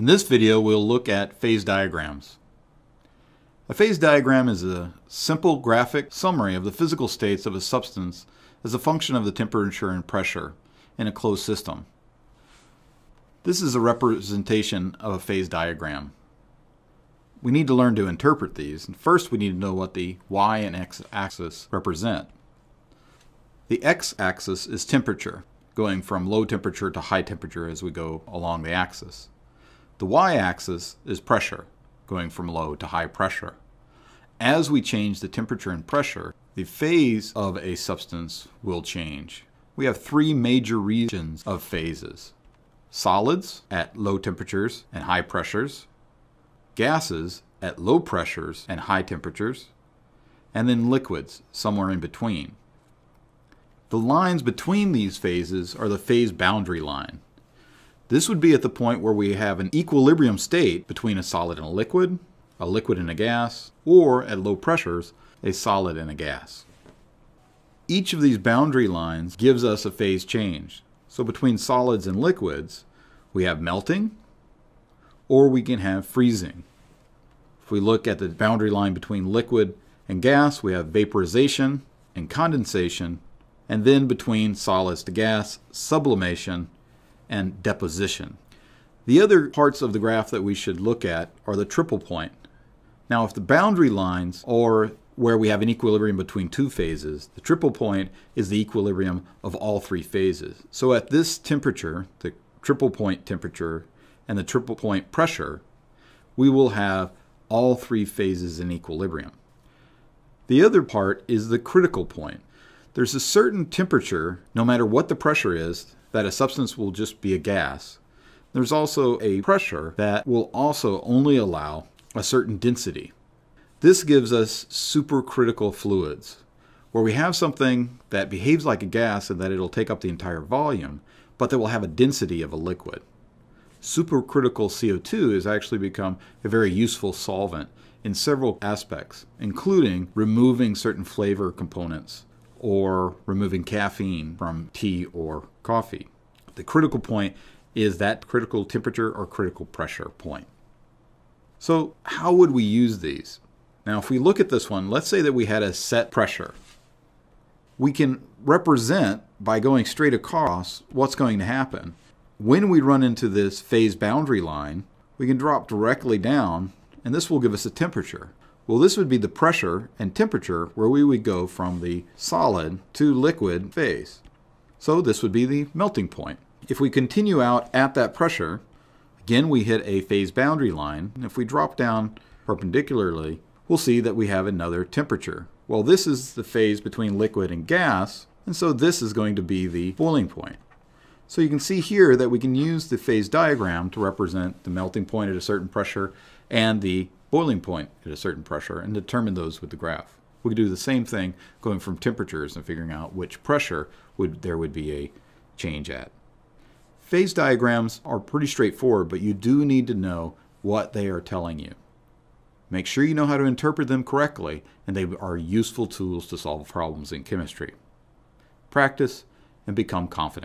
In this video, we'll look at phase diagrams. A phase diagram is a simple graphic summary of the physical states of a substance as a function of the temperature and pressure in a closed system. This is a representation of a phase diagram. We need to learn to interpret these, and first we need to know what the y and x axis represent. The x axis is temperature, going from low temperature to high temperature as we go along the axis. The y-axis is pressure, going from low to high pressure. As we change the temperature and pressure, the phase of a substance will change. We have three major regions of phases. Solids at low temperatures and high pressures, gases at low pressures and high temperatures, and then liquids somewhere in between. The lines between these phases are the phase boundary line. This would be at the point where we have an equilibrium state between a solid and a liquid, a liquid and a gas, or at low pressures, a solid and a gas. Each of these boundary lines gives us a phase change. So between solids and liquids, we have melting, or we can have freezing. If we look at the boundary line between liquid and gas, we have vaporization and condensation, and then between solids to gas, sublimation and deposition. The other parts of the graph that we should look at are the triple point. Now if the boundary lines are where we have an equilibrium between two phases, the triple point is the equilibrium of all three phases. So at this temperature, the triple point temperature and the triple point pressure, we will have all three phases in equilibrium. The other part is the critical point. There's a certain temperature, no matter what the pressure is, that a substance will just be a gas. There's also a pressure that will also only allow a certain density. This gives us supercritical fluids, where we have something that behaves like a gas and that it'll take up the entire volume, but that will have a density of a liquid. Supercritical CO2 has actually become a very useful solvent in several aspects, including removing certain flavor components or removing caffeine from tea or coffee. The critical point is that critical temperature or critical pressure point. So how would we use these? Now, if we look at this one, let's say that we had a set pressure. We can represent by going straight across what's going to happen. When we run into this phase boundary line, we can drop directly down and this will give us a temperature. Well, this would be the pressure and temperature where we would go from the solid to liquid phase. So this would be the melting point. If we continue out at that pressure, again we hit a phase boundary line. And if we drop down perpendicularly, we'll see that we have another temperature. Well, this is the phase between liquid and gas, and so this is going to be the boiling point. So you can see here that we can use the phase diagram to represent the melting point at a certain pressure and the boiling point at a certain pressure and determine those with the graph. We could do the same thing going from temperatures and figuring out which pressure would there would be a change at. Phase diagrams are pretty straightforward, but you do need to know what they are telling you. Make sure you know how to interpret them correctly, and they are useful tools to solve problems in chemistry. Practice and become confident.